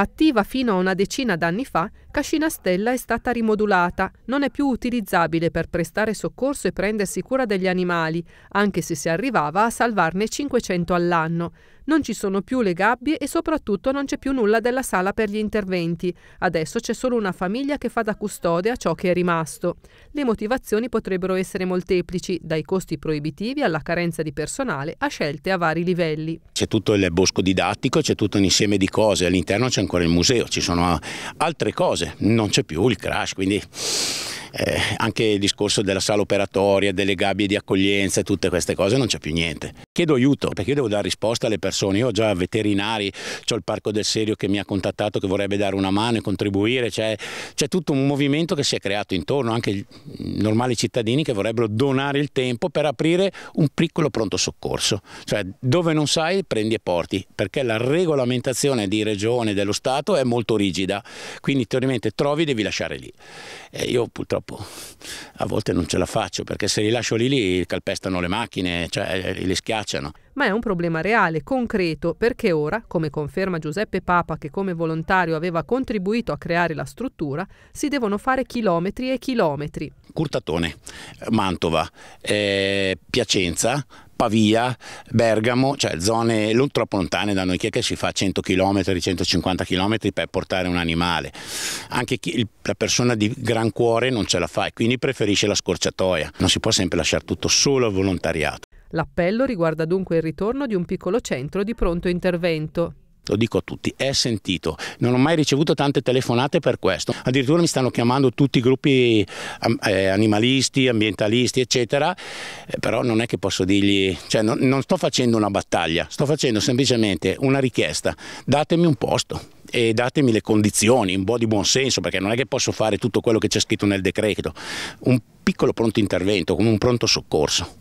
Attiva fino a una decina d'anni fa, Cascina Stella è stata rimodulata, non è più utilizzabile per prestare soccorso e prendersi cura degli animali, anche se si arrivava a salvarne 500 all'anno. Non ci sono più le gabbie e soprattutto non c'è più nulla della sala per gli interventi. Adesso c'è solo una famiglia che fa da custode a ciò che è rimasto. Le motivazioni potrebbero essere molteplici, dai costi proibitivi alla carenza di personale a scelte a vari livelli. C'è tutto il bosco didattico, c'è tutto un insieme di cose, all'interno c'è ancora il museo, ci sono altre cose, non c'è più il crash, quindi... Eh, anche il discorso della sala operatoria, delle gabbie di accoglienza e tutte queste cose non c'è più niente chiedo aiuto perché io devo dare risposta alle persone. Io ho già veterinari, ho il Parco del Serio che mi ha contattato che vorrebbe dare una mano e contribuire. C'è, tutto un movimento che si è creato intorno, anche normali cittadini che vorrebbero donare il tempo per aprire un piccolo pronto soccorso. Cioè dove non sai prendi e porti perché la regolamentazione di regione dello Stato è molto rigida. Quindi teoricamente trovi devi lasciare lì. E io purtroppo a volte non ce la faccio perché se li lascio lì, lì calpestano le macchine, cioè, le schiacciano piacciono. Ma è un problema reale, concreto, perché ora, come conferma Giuseppe Papa che come volontario aveva contribuito a creare la struttura, si devono fare chilometri e chilometri. Curtatone, Mantova, eh, Piacenza, Pavia, Bergamo, cioè zone troppo lontane da noi, chi è che si fa 100 km, 150 km per portare un animale? Anche chi, la persona di gran cuore non ce la fa e quindi preferisce la scorciatoia, non si può sempre lasciare tutto solo al volontariato. L'appello riguarda dunque il ritorno di un piccolo centro di pronto intervento lo dico a tutti, è sentito. Non ho mai ricevuto tante telefonate per questo. Addirittura mi stanno chiamando tutti i gruppi eh, animalisti, ambientalisti, eccetera, eh, però non è che posso dirgli, cioè non, non sto facendo una battaglia, sto facendo semplicemente una richiesta, datemi un posto e datemi le condizioni, un po' di buon senso, perché non è che posso fare tutto quello che c'è scritto nel decreto, un piccolo pronto intervento, come un pronto soccorso.